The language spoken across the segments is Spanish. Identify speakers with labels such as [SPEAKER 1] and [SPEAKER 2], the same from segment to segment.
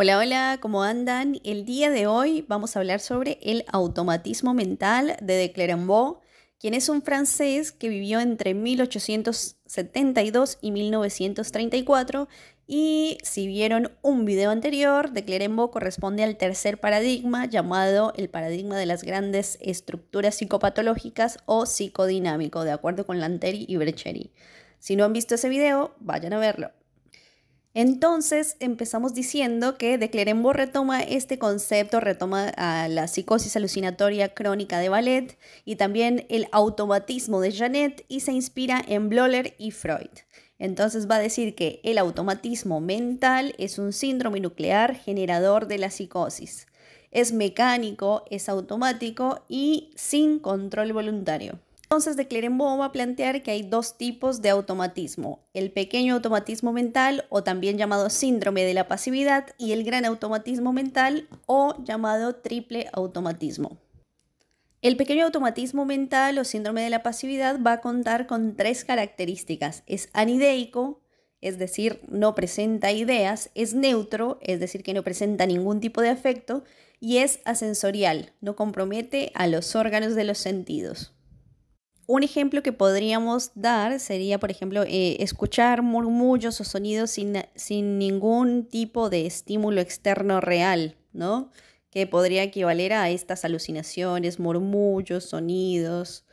[SPEAKER 1] Hola, hola, ¿cómo andan? El día de hoy vamos a hablar sobre el automatismo mental de de Clermont, quien es un francés que vivió entre 1872 y 1934 y si vieron un video anterior, de Clermont corresponde al tercer paradigma llamado el paradigma de las grandes estructuras psicopatológicas o psicodinámico, de acuerdo con Lanteri y Brecheri. Si no han visto ese video, vayan a verlo. Entonces empezamos diciendo que de Clerembo retoma este concepto, retoma a ah, la psicosis alucinatoria crónica de Ballet y también el automatismo de Janet y se inspira en Bloller y Freud. Entonces va a decir que el automatismo mental es un síndrome nuclear generador de la psicosis. Es mecánico, es automático y sin control voluntario. Entonces, de Clerenbaum va a plantear que hay dos tipos de automatismo, el pequeño automatismo mental o también llamado síndrome de la pasividad y el gran automatismo mental o llamado triple automatismo. El pequeño automatismo mental o síndrome de la pasividad va a contar con tres características. Es anideico, es decir, no presenta ideas, es neutro, es decir, que no presenta ningún tipo de afecto, y es asensorial, no compromete a los órganos de los sentidos. Un ejemplo que podríamos dar sería, por ejemplo, eh, escuchar murmullos o sonidos sin, sin, ningún tipo de estímulo externo real, ¿no? Que podría equivaler a estas alucinaciones, murmullos, sonidos.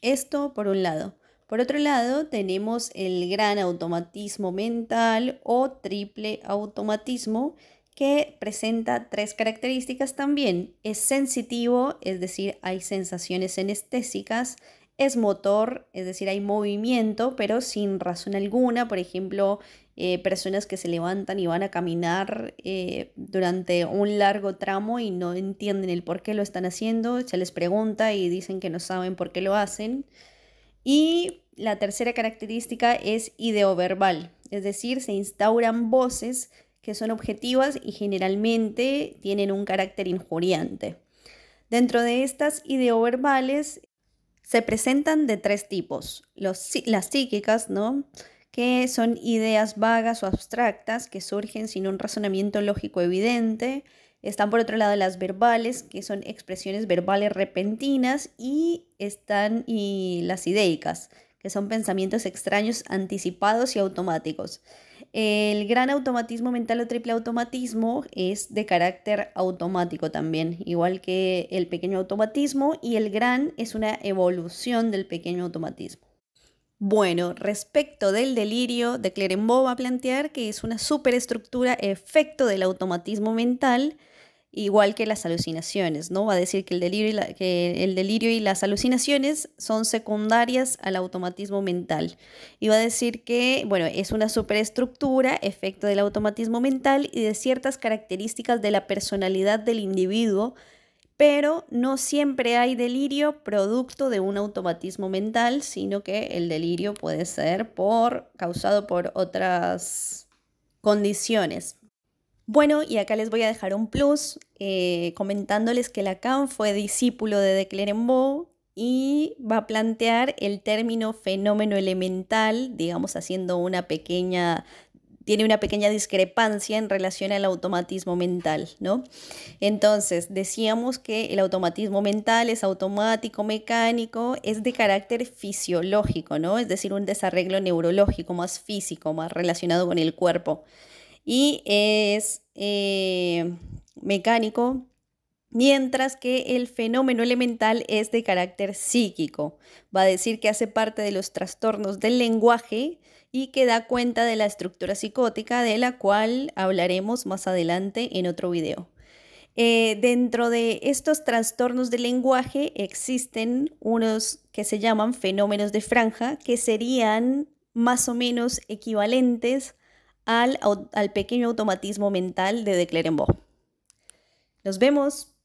[SPEAKER 1] Esto por un lado. Por otro lado, tenemos el gran automatismo mental o triple automatismo que presenta tres características también. Es sensitivo, es decir, hay sensaciones anestésicas es motor, es decir, hay movimiento, pero sin razón alguna. Por ejemplo, eh, personas que se levantan y van a caminar eh, durante un largo tramo y no entienden el por qué lo están haciendo, se les pregunta y dicen que no saben por qué lo hacen. Y la tercera característica es ideoverbal, es decir, se instauran voces que son objetivas y generalmente tienen un carácter injuriante. Dentro de estas ideoverbales se presentan de tres tipos. las psíquicas, ¿no? que son ideas vagas o abstractas que surgen sin un razonamiento lógico evidente. Están por otro lado las verbales, que son expresiones verbales repentinas, y están y las ideicas, que son pensamientos extraños, anticipados y automáticos. El gran automatismo mental o triple automatismo es de carácter automático también, igual que el pequeño automatismo y el gran es una evolución del pequeño automatismo. Bueno, respecto del delirio, de en va a plantear que es una superestructura efecto del automatismo mental igual que las alucinaciones, ¿no? Va a decir que el delirio y, el delirio y las alucinaciones son secundarias al automatismo mental. Y va a decir que, bueno, es una superestructura, efecto del automatismo mental y de ciertas características de la personalidad del individuo, pero no siempre hay delirio producto de un automatismo mental, sino que el delirio puede ser por causado por otras condiciones, bueno, y acá les voy a dejar un plus eh, comentándoles que Lacan fue discípulo de de y va a plantear el término fenómeno elemental, digamos haciendo una pequeña tiene una pequeña discrepancia en relación al automatismo mental, ¿no? Entonces, decíamos que el automatismo mental es automático, mecánico, es de carácter fisiológico, ¿no? Es decir, un desarreglo neurológico más físico, más relacionado con el cuerpo y es eh, mecánico, mientras que el fenómeno elemental es de carácter psíquico. Va a decir que hace parte de los trastornos del lenguaje y que da cuenta de la estructura psicótica de la cual hablaremos más adelante en otro video. Eh, dentro de estos trastornos del lenguaje existen unos que se llaman fenómenos de franja, que serían más o menos equivalentes al, pequeño automatismo mental de de Nos vemos.